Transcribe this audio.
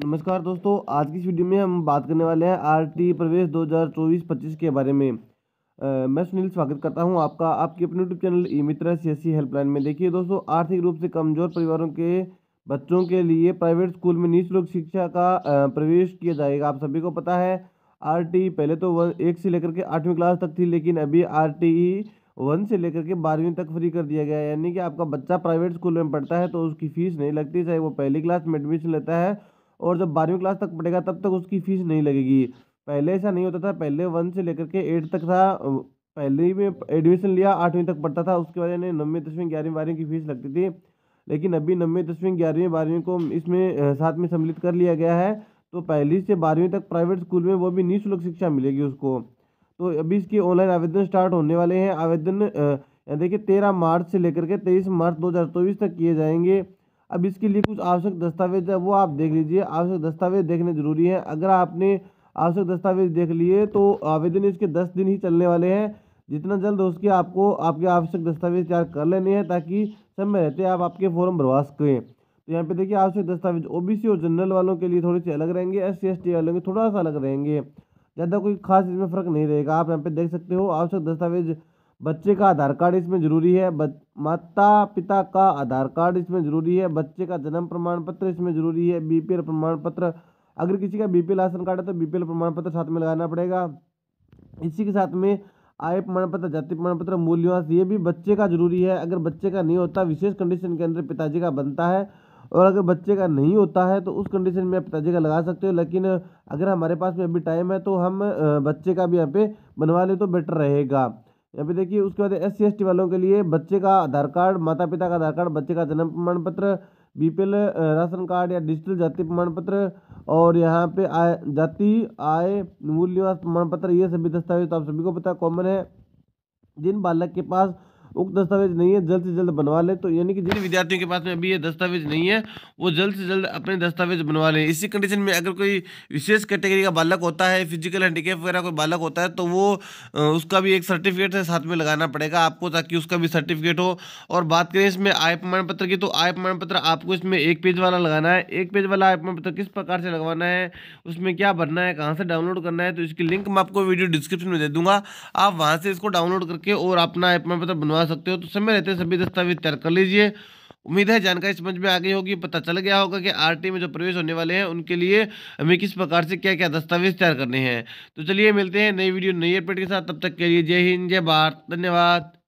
नमस्कार दोस्तों आज की इस वीडियो में हम बात करने वाले हैं आरटी प्रवेश 2024-25 के बारे में आ, मैं सुनील स्वागत करता हूं आपका आपके अपने यूट्यूब चैनल ई मित्रा सी हेल्पलाइन में देखिए दोस्तों आर्थिक रूप से कमज़ोर परिवारों के बच्चों के लिए प्राइवेट स्कूल में निःशुल्क शिक्षा का प्रवेश किया जाएगा आप सभी को पता है आर पहले तो वन एक से लेकर के आठवीं क्लास तक थी लेकिन अभी आर वन से लेकर के बारहवीं तक फ्री कर दिया गया है यानी कि आपका बच्चा प्राइवेट स्कूल में पढ़ता है तो उसकी फ़ीस नहीं लगती चाहे वो पहली क्लास में एडमिशन लेता है और जब बारहवीं क्लास तक पढ़ेगा तब तक उसकी फ़ीस नहीं लगेगी पहले ऐसा नहीं होता था पहले वन से लेकर के एट तक था पहले में एडमिशन लिया आठवीं तक पढ़ता था उसके बाद यानी नौवीं दसवीं ग्यारहवीं बारहवीं की फ़ीस लगती थी लेकिन अभी नब्बे दसवीं ग्यारहवीं बारहवीं को इसमें साथ में सम्मिलित कर लिया गया है तो पहली से बारहवीं तक प्राइवेट स्कूल में वो भी निःशुल्क शिक्षा मिलेगी उसको तो अभी इसके ऑनलाइन आवेदन स्टार्ट होने वाले हैं आवेदन देखिए तेरह मार्च से लेकर के तेईस मार्च दो हज़ार चौबीस तक किए जाएंगे अब इसके लिए कुछ आवश्यक दस्तावेज है वो आप देख लीजिए आवश्यक दस्तावेज देखने ज़रूरी है अगर आपने आवश्यक दस्तावेज देख लिए तो आवेदन इसके दस दिन ही चलने वाले हैं जितना जल्द हो सके आपको आपके आवश्यक दस्तावेज तैयार कर लेने हैं ताकि समय रहते आप आपके फॉर्म भरवा सकें तो यहाँ पे देखिए आवश्यक दस्तावेज ओबीसी और जनरल वालों के लिए थोड़े से अलग रहेंगे एस सी वालों के थोड़ा सा अलग रहेंगे ज़्यादा कोई खास इसमें फ़र्क नहीं रहेगा आप यहाँ पे देख सकते हो आवश्यक दस्तावेज बच्चे का आधार कार्ड इसमें ज़रूरी है माता पिता का आधार कार्ड इसमें ज़रूरी है बच्चे का जन्म प्रमाण पत्र इसमें ज़रूरी है बीपीएल प्रमाण पत्र अगर किसी का बीपीएल राशन कार्ड है तो बीपीएल प्रमाण पत्र साथ में लगाना पड़ेगा इसी के साथ में आय प्रमाण पत्र जाति प्रमाण पत्र मूल्यवास ये भी बच्चे का जरूरी है अगर बच्चे का नहीं होता विशेष कंडीशन के अंदर पिताजी का बनता है और अगर बच्चे का नहीं होता है तो उस कंडीशन में आप पिताजी का लगा सकते हो लेकिन अगर हमारे पास में अभी टाइम है तो हम बच्चे का भी यहाँ पे बनवा ले तो बेटर रहेगा यहाँ पे देखिए उसके बाद एस सी वालों के लिए बच्चे का आधार कार्ड माता पिता का आधार कार्ड बच्चे का जन्म प्रमाण पत्र बीपीएल राशन कार्ड या डिजिटल जाति प्रमाण पत्र और यहाँ पे आय जाति आय मूल निवास प्रमाण पत्र ये सभी दस्तावेज तो आप सभी को पता कॉमन है जिन बालक के पास उक्त दस्तावेज नहीं है जल्द से जल्द बनवा लें तो यानी कि जिन विद्यार्थियों के पास में अभी ये दस्तावेज नहीं है वो जल्द से जल्द अपने दस्तावेज बनवा लें इसी कंडीशन में अगर कोई विशेष कैटेगरी का बालक होता है फिजिकल हैंडीकेप वगैरह कोई बालक होता है तो वो उसका भी एक सर्टिफिकेट है साथ में लगाना पड़ेगा आपको ताकि उसका भी सर्टिफिकेट हो और बात करें इसमें आय प्रमाण पत्र की तो आय प्रमाण पत्र आपको इसमें एक पेज वाला लगाना है एक पेज वाला आय प्रमाण पत्र किस प्रकार से लगवाना है उसमें क्या भरना है कहाँ से डाउनलोड करना है तो इसकी लिंक मैं आपको वीडियो डिस्क्रिप्शन में दे दूंगा आप वहाँ से इसको डाउनलोड करके और अपना आय प्रमाण पत्र बनवा बनवा सकते हो तो समय रहते सभी दस्तावेज तैयार कर लीजिए उम्मीद है जानकारी समझ में आ गई होगी पता चल गया होगा कि आरटी में जो प्रवेश होने वाले हैं उनके लिए हमें किस प्रकार से क्या क्या दस्तावेज तैयार करने हैं तो चलिए मिलते हैं नई वीडियो नई अपडेट के साथ तब तक के लिए जय हिंद जय भारत धन्यवाद